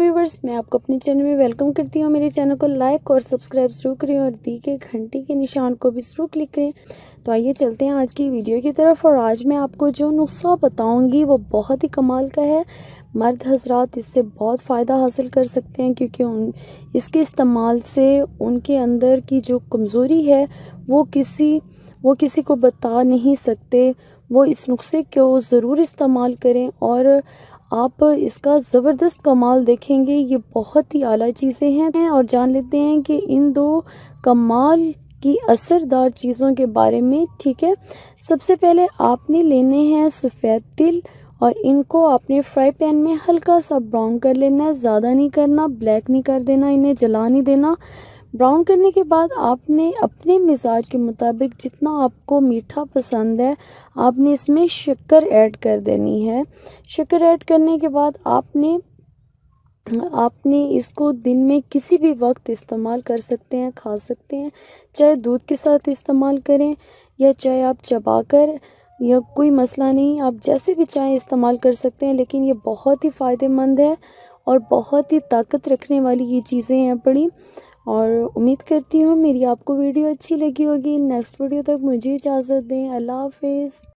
viewers मैं आपको अपने चैनल में वेलकम करती हूँ मेरे चैनल को लाइक और सब्सक्राइब जरूर करें और दी के घंटी के निशान को भी जरूर क्लिक करें तो आइए चलते हैं आज की वीडियो की तरफ और आज मैं आपको जो नुस्खा बताऊंगी वो बहुत ही कमाल का है मर्द हजरात इससे बहुत फ़ायदा हासिल कर सकते हैं क्योंकि उन इसके इस्तेमाल से उनके अंदर की जो कमज़ोरी है वो किसी वो किसी को बता नहीं सकते वो इस नुस्खे को ज़रूर इस्तेमाल करें और आप इसका ज़बरदस्त कमाल देखेंगे ये बहुत ही आला चीज़ें हैं और जान लेते हैं कि इन दो कमाल की असरदार चीज़ों के बारे में ठीक है सबसे पहले आपने लेने हैं सफ़ेद तिल और इनको आपने फ्राई पैन में हल्का सा ब्राउन कर लेना है ज़्यादा नहीं करना ब्लैक नहीं कर देना इन्हें जला नहीं देना ब्राउन करने के बाद आपने अपने मिजाज के मुताबिक जितना आपको मीठा पसंद है आपने इसमें शक्कर ऐड कर देनी है शक्कर ऐड करने के बाद आपने आपने इसको दिन में किसी भी वक्त इस्तेमाल कर सकते हैं खा सकते हैं चाहे दूध के साथ इस्तेमाल करें या चाहे आप चबाकर या कोई मसला नहीं आप जैसे भी चाय इस्तेमाल कर सकते हैं लेकिन ये बहुत ही फ़ायदेमंद है और बहुत ही ताकत रखने वाली ये चीज़ें हैं बड़ी और उम्मीद करती हूँ मेरी आपको वीडियो अच्छी लगी होगी नेक्स्ट वीडियो तक मुझे इजाज़त दें अल्लाह हाफिज़